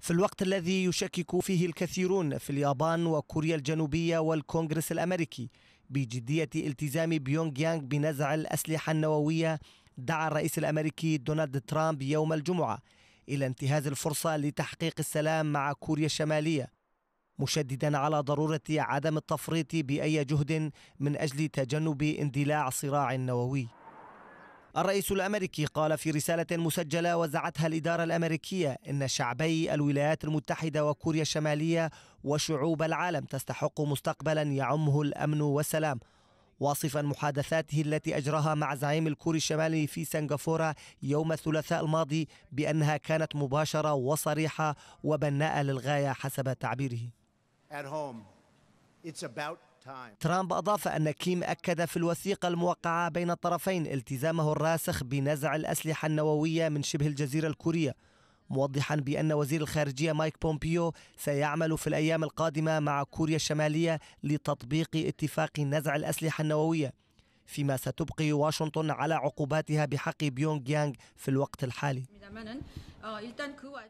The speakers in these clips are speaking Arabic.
في الوقت الذي يشكك فيه الكثيرون في اليابان وكوريا الجنوبية والكونغرس الأمريكي بجدية التزام بيونغ يانغ بنزع الأسلحة النووية دعا الرئيس الأمريكي دونالد ترامب يوم الجمعة إلى انتهاز الفرصة لتحقيق السلام مع كوريا الشمالية مشددا على ضرورة عدم التفريط بأي جهد من أجل تجنب اندلاع صراع نووي الرئيس الامريكي قال في رساله مسجله وزعتها الاداره الامريكيه ان شعبي الولايات المتحده وكوريا الشماليه وشعوب العالم تستحق مستقبلا يعمه الامن والسلام واصفا محادثاته التي اجراها مع زعيم الكوري الشمالي في سنغافوره يوم الثلاثاء الماضي بانها كانت مباشره وصريحه وبناءه للغايه حسب تعبيره. At home, it's about ترامب أضاف أن كيم أكد في الوثيقة الموقعة بين الطرفين التزامه الراسخ بنزع الأسلحة النووية من شبه الجزيرة الكورية موضحا بأن وزير الخارجية مايك بومبيو سيعمل في الأيام القادمة مع كوريا الشمالية لتطبيق اتفاق نزع الأسلحة النووية فيما ستبقي واشنطن على عقوباتها بحق بيونغ يانغ في الوقت الحالي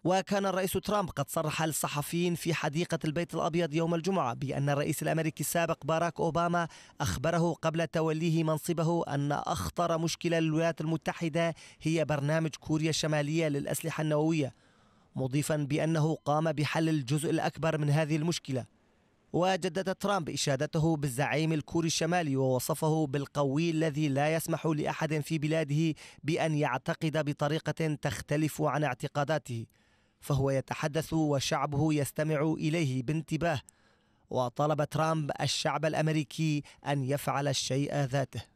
وكان الرئيس ترامب قد صرح للصحفيين في حديقة البيت الأبيض يوم الجمعة بأن الرئيس الأمريكي السابق باراك أوباما أخبره قبل توليه منصبه أن أخطر مشكلة للولايات المتحدة هي برنامج كوريا الشمالية للأسلحة النووية مضيفا بأنه قام بحل الجزء الأكبر من هذه المشكلة وجدد ترامب إشادته بالزعيم الكوري الشمالي ووصفه بالقوي الذي لا يسمح لأحد في بلاده بأن يعتقد بطريقة تختلف عن اعتقاداته فهو يتحدث وشعبه يستمع إليه بانتباه وطلب ترامب الشعب الأمريكي أن يفعل الشيء ذاته